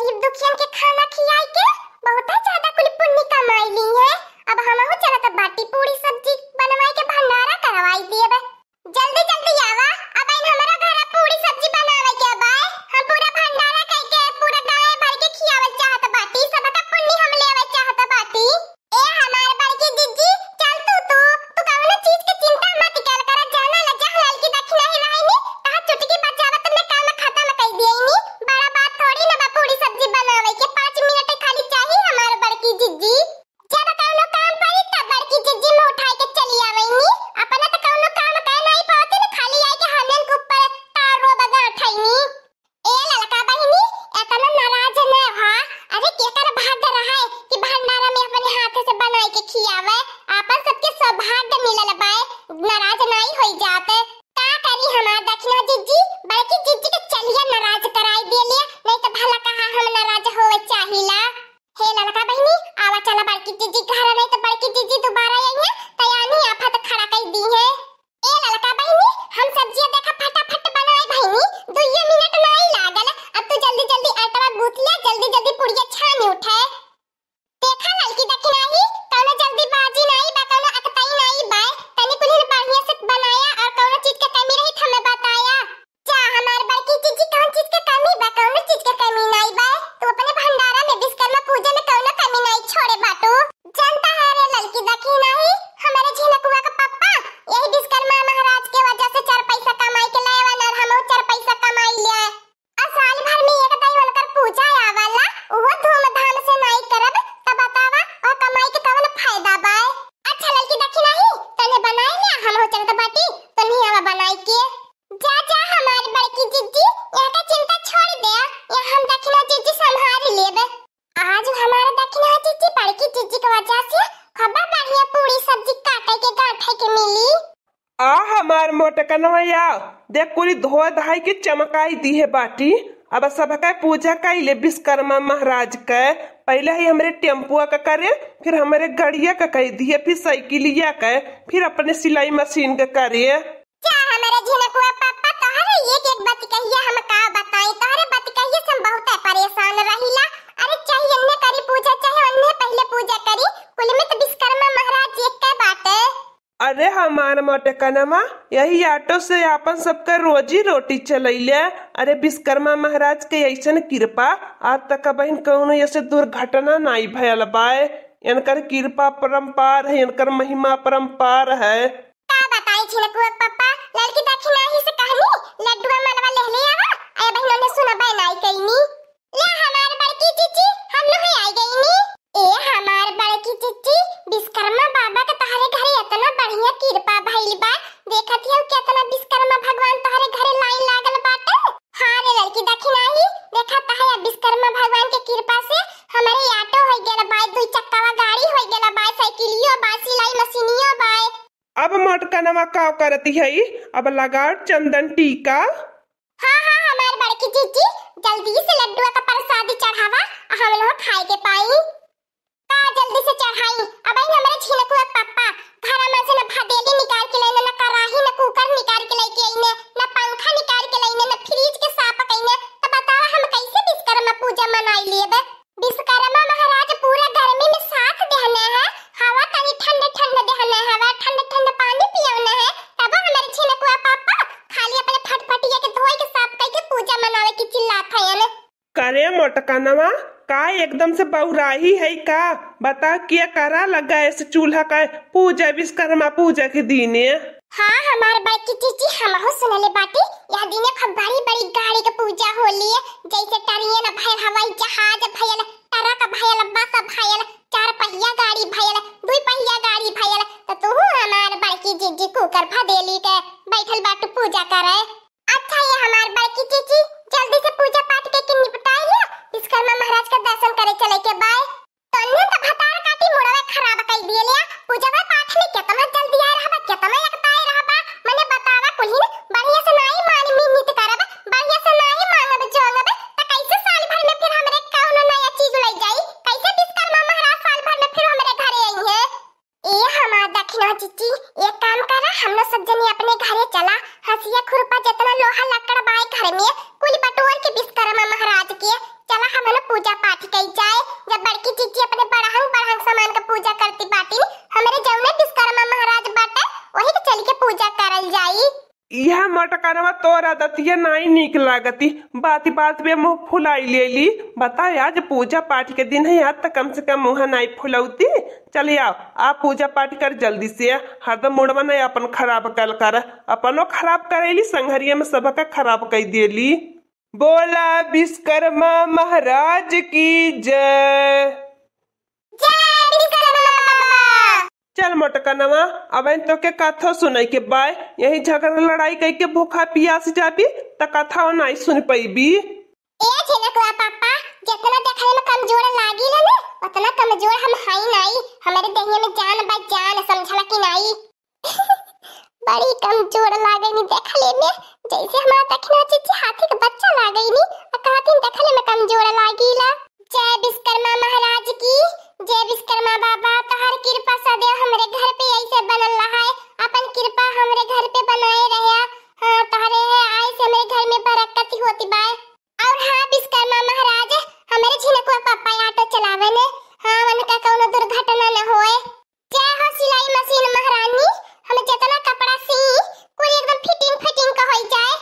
गरीब दुखियन के खाना खियाई के बहुत टकनवैया देख कुरी धो धाई के चमकाई दी है बाटी अब सब का पूजा का ले विश्वकर्मा महाराज का पहले ही हमारे टेम्पुआ का करे फिर हमारे गड़िया का कह दिए फिर साइकिलिया का फिर अपने सिलाई मशीन का करे क्या परेशान रहिला अरे करी पूजा चाहे पहले पूजा करी अरे हमार मोटे कनमा यही ऑटो से आपन सबका रोजी रोटी चलैले अरे विश्वकर्मा महाराज के ऐसन कृपा आज तक बहन कौनो ऐसे दुर्घटना नहीं भयल बाय इनकर कृपा परम्पार है इनकर महिमा परम्पार है का अब मटका मटकनवा का करती है अब लगा चंदन टीका हाँ हाँ हमारे बड़की जीजी जल्दी से लड्डू का प्रसादी चढ़ावा हम लोग खाए के पाई का हाँ, जल्दी से चढ़ाई अब आई हमरे छिनकु अब पापा घर में से ना भदेली निकाल के लाइने ना कराही ना कुकर निकाल के लाइके आईने ना पंखा निकाल के लाइने ना फ्रिज के मटकनवा का एकदम से बौराही है का बता क्या करा लगा ऐसे चूल्हा का पूजा विश्वकर्मा पूजा के दिन हाँ हमारे बाइक की चीची हम हो सुन ले बाटी या दिन खूब बड़ी बड़ी गाड़ी का पूजा हो होली जैसे टरियन भयल हवाई जहाज भयल ट्रक भयल बस भयल चार पहिया गाड़ी भयल दू पहिया गाड़ी भयल तो तू तो हमारे हमार की जीजी कुकर ली के बैठल बाटू पूजा करे अच्छा ये हमारे हमार की चीची यह मटकरवा तोरा दतिया नाई निक लागती बात बात में मुँह फुलाई ले ली बताए आज पूजा पाठ के दिन है यहाँ तक कम से कम मुँह नाई फुलाउती चले आओ आप पूजा पाठ कर जल्दी से हरदम मुड़वा नहीं अपन खराब कल कर अपनो खराब करेली संघरिया में सबक खराब कर देली बोला विश्वकर्मा महाराज की जय चल मोटकनवा अब इन तो के कथो सुन के बाय यही झगड़ा लड़ाई कई के भूखा पियास जाबी त कथा नहीं सुन पैबी ए छेले को पापा जतना देखले में कमजोर लागी ना ना उतना कमजोर हम हाई नहीं हमारे दहिया में जान बा जान समझला कि नहीं बड़ी कमजोर लागे नी देखले में जैसे हमारा देखना चिच्ची हाथी का बच्चा लागई नी और कहा कहती देखले में कमजोर लागी ला जय रहया हमरे घर पे ऐसे बनल रहा है अपन कृपा हमरे घर पे बनाए रहया हाँ तहरे है आई से मेरे घर में बरकत ही होती बाय और हाँ विश्वकर्मा महाराज हमरे झिने को पापा ऑटो चलावे ने हां हाँ का कोनो दुर्घटना ना होए जय हो सिलाई मशीन महारानी हम जितना कपड़ा सी पूरी एकदम फिटिंग फिटिंग का हो जाए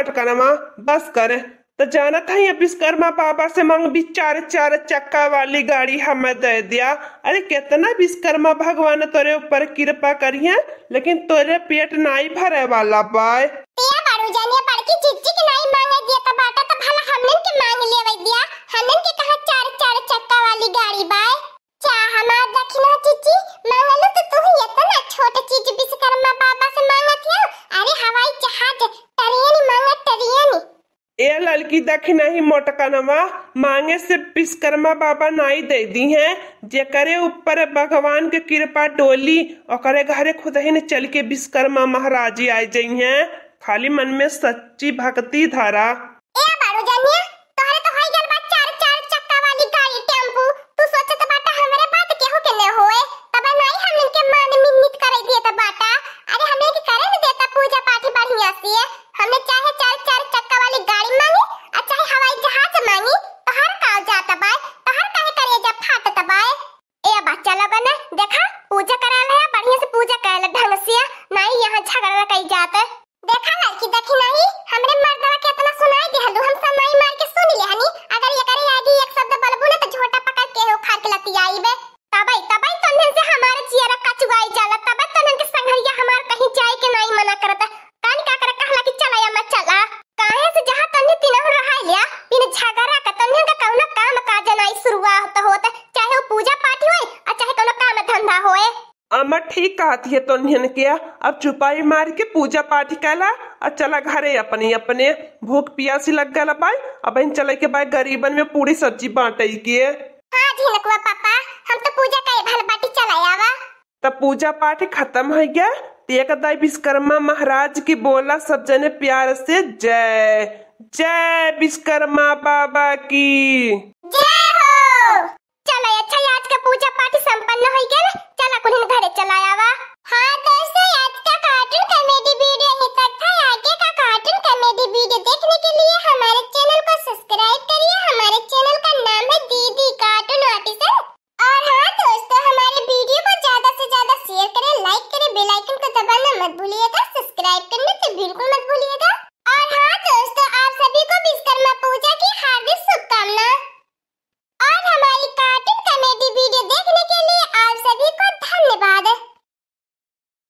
भटकनमा बस कर तो जाना था ये विश्वकर्मा पापा से मांग भी चार चार चक्का वाली गाड़ी हमें दे दिया अरे कितना विश्वकर्मा भगवान तोरे ऊपर कृपा करिए लेकिन तोरे पेट नाई भरे वाला बाय पे बारू जानिए पड़ की चिक चिक नहीं मांगे दिया तो बाटा तो भला हमने के मांग लिया लेवे दिया दख नहीं मोटकनवा मांगे से विश्वकर्मा बाबा नाई दे दी है जेकरे ऊपर भगवान के कृपा डोली और घरे खुद ही ने चल के विश्वकर्मा महाराज आ जाई है खाली मन में सच्ची भक्ति धारा तो हमने चाहे चार चार चक्का वाली गाड़ी ठीक कहती है तो किया अब चुपाई मार के पूजा पाठ कैला और चला घरे अपने अपने भूख पियासी लग गया बाई अब इन चले के भाई गरीबन में पूरी सब्जी बांटे किए हाँ पापा हम तो पूजा का भल बाटी चलाया तब तो पूजा पाठ खत्म हो गया दाई विश्वकर्मा महाराज की बोला सब जने प्यार से जय जय विश्वकर्मा बाबा की जय कुलीन घरे चलाया वा हां दोस्तों आज का कार्टून कॉमेडी वीडियो ही तक था आगे का कार्टून कॉमेडी वीडियो देखने के लिए हमारे चैनल को सब्सक्राइब करिए हमारे चैनल का नाम है दीदी कार्टून और